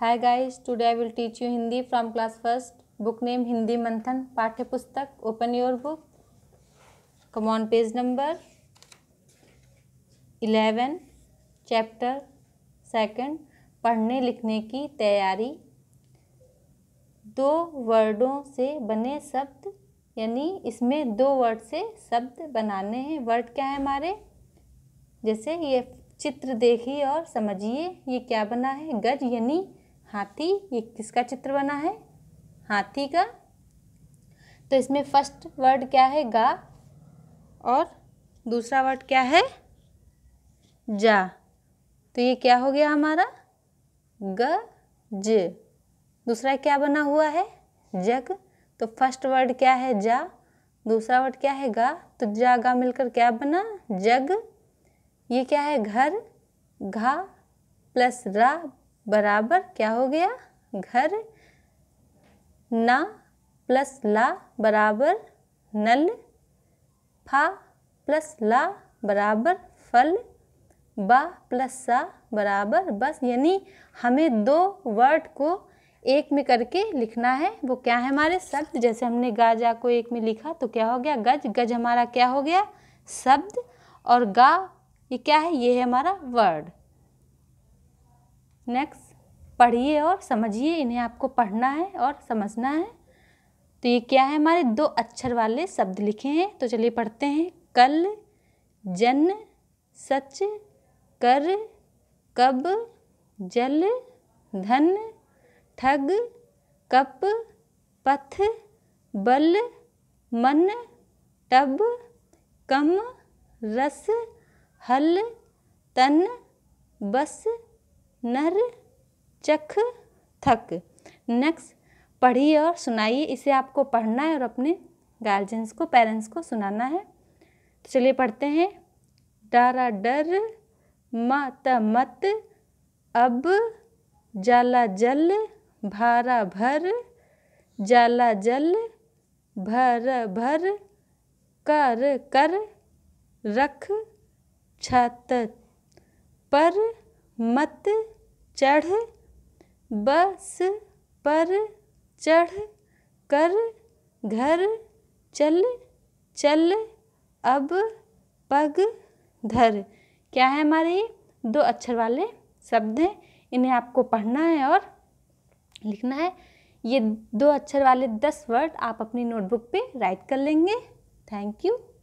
hi guys today I will teach you Hindi from class first book name Hindi Manthan पाठ्य पुस्तक open your book come on page number eleven chapter second पढ़ने लिखने की तैयारी दो वर्डों से बने शब्द यानी इसमें दो वर्ड से शब्द बनाने हैं वर्ड क्या है हमारे जैसे ये चित्र देखिए और समझिए ये क्या बना है गज यानी हाथी ये किसका चित्र बना है हाथी का तो इसमें फर्स्ट वर्ड क्या है गा और दूसरा वर्ड क्या है जा तो ये क्या हो गया हमारा ग ज दूसरा क्या बना हुआ है जग तो फर्स्ट वर्ड क्या है जा दूसरा वर्ड क्या है गा तो जा गा मिलकर क्या बना जग ये क्या है घर घा प्लस रा बराबर क्या हो गया घर ना प्लस ला बराबर नल फा प्लस ला बराबर फल बा प्लस सा बराबर बस यानी हमें दो वर्ड को एक में करके लिखना है वो क्या है हमारे शब्द जैसे हमने गाजा को एक में लिखा तो क्या हो गया गज गज हमारा क्या हो गया शब्द और गा ये क्या है ये है हमारा वर्ड नेक्स्ट पढ़िए और समझिए इन्हें आपको पढ़ना है और समझना है तो ये क्या है हमारे दो अक्षर वाले शब्द लिखे हैं तो चलिए पढ़ते हैं कल जन सच कर कब जल धन ठग कप पथ बल मन टब कम रस हल तन बस नर चख थक नेक्स्ट पढ़िए और सुनाइए इसे आपको पढ़ना है और अपने गार्जियंस को पेरेंट्स को सुनाना है तो चलिए पढ़ते हैं डरा डर मत मत अब जाला जल भारा भर जाला जल भर भर कर कर रख छत पर मत चढ़ बस पर चढ़ कर घर चल चल अब पग धर क्या है हमारे दो अक्षर वाले शब्द हैं इन्हें आपको पढ़ना है और लिखना है ये दो अक्षर वाले दस वर्ड आप अपनी नोटबुक पे राइट कर लेंगे थैंक यू